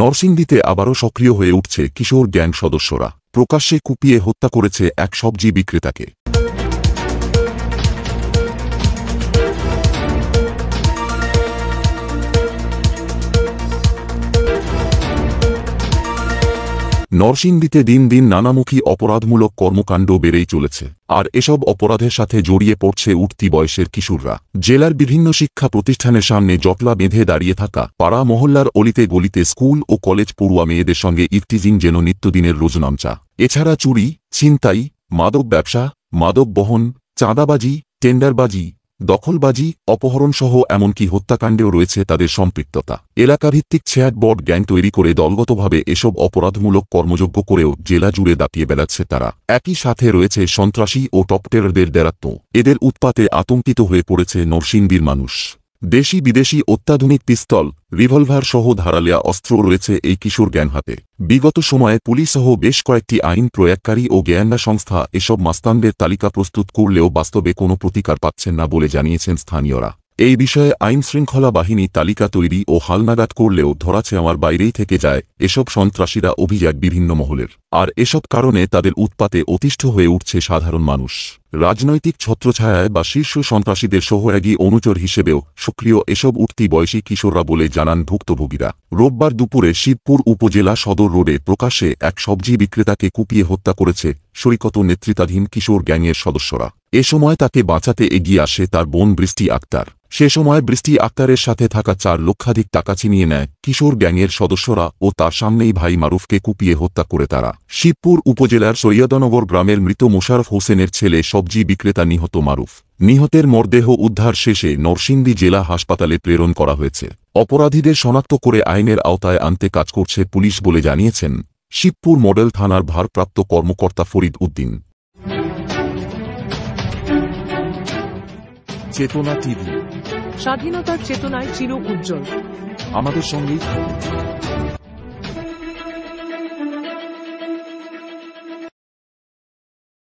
নরসিংদীতে আবারও সক্রিয় হয়ে উঠছে কিশোর গ্যাং সদস্যরা প্রকাশ্যে কুপিয়ে হত্যা করেছে এক সবজি বিক্রেতাকে নরসিংদীতে দিন দিন নানামুখী অপরাধমূলক কর্মকাণ্ড বেড়েই চলেছে আর এসব অপরাধের সাথে জড়িয়ে পড়ছে উঠতি বয়সের কিশোররা জেলার বিভিন্ন শিক্ষা প্রতিষ্ঠানের সামনে জটলা বেঁধে দাঁড়িয়ে থাকা পাড়া মহল্লার অলিতে গলিতে স্কুল ও কলেজ পড়ুয়া মেয়েদের সঙ্গে ইফটিজিং যেন নিত্যদিনের রোজনামচা এছাড়া চুরি ছিনতাই মাদক ব্যবসা মাদক বহন চাঁদাবাজি টেন্ডারবাজি দখলবাজি অপহরণসহ এমনকি হত্যাকাণ্ডেও রয়েছে তাদের সম্পৃক্ততা এলাকাভিত্তিক ছ্যাটবট গ্যাং তৈরি করে দলগতভাবে এসব অপরাধমূলক কর্মযোগ্য করেও জেলা জুড়ে দাপিয়ে বেড়াচ্ছে তারা একই সাথে রয়েছে সন্ত্রাসী ও টপটেরদের দেরাত্ম এদের উৎপাতে আতঙ্কিত হয়ে পড়েছে নরসিংদীর মানুষ দেশি বিদেশি অত্যাধুনিক পিস্তল রিভলভার সহ ধারালিয়া অস্ত্র রয়েছে এই কিশোর জ্ঞান হাতে বিগত সময়ে পুলিশসহ বেশ কয়েকটি আইন প্রয়োগকারী ও জ্ঞাননা সংস্থা এসব মাস্তানদের তালিকা প্রস্তুত করলেও বাস্তবে কোনো প্রতিকার পাচ্ছেন না বলে জানিয়েছেন স্থানীয়রা এই বিষয়ে আইনশৃঙ্খলা বাহিনী তালিকা তৈরি ও হালনাগাদ করলেও ধরাছে আমার বাইরেই থেকে যায় এসব সন্ত্রাসীরা অভিযান বিভিন্ন মহলের আর এসব কারণে তাদের উৎপাতে অতিষ্ঠ হয়ে উঠছে সাধারণ মানুষ রাজনৈতিক ছত্রছায়ায় বা শীর্ষ সন্ত্রাসীদের সহয়াগী অনুচর হিসেবেও সক্রিয় এসব উঠতি বয়সী কিশোররা বলে জানান ভুক্তভোগীরা রোববার দুপুরে শিবপুর উপজেলা সদর রোডে প্রকাশ্যে এক সবজি বিক্রেতাকে কুপিয়ে হত্যা করেছে সৈকত নেতৃত্বাধীন কিশোর গ্যাংয়ের সদস্যরা এ সময় তাকে বাঁচাতে এগিয়ে আসে তার বোন বৃষ্টি আক্তার সে সময় বৃষ্টি আক্তারের সাথে থাকা চার লক্ষাধিক টাকা ছিনিয়ে নেয় কিশোর গ্যাংয়ের সদস্যরা ও তার সামনেই ভাই মারুফকে কুপিয়ে হত্যা করে তারা শিবপুর উপজেলার সৈয়দনগর গ্রামের মৃত মোশারফ হোসেনের ছেলে সবজি বিক্রেতা নিহত মারুফ নিহতের মরদেহ উদ্ধার শেষে নরসিংদী জেলা হাসপাতালে প্রেরণ করা হয়েছে অপরাধীদের শনাক্ত করে আইনের আওতায় আনতে কাজ করছে পুলিশ বলে জানিয়েছেন শিবপুর মডেল থানার ভারপ্রাপ্ত কর্মকর্তা ফরিদ উদ্দিন চেতনা টিভি স্বাধীনতার চেতনায় চির উজ্জ্বল আমাদের সঙ্গেই থাকুন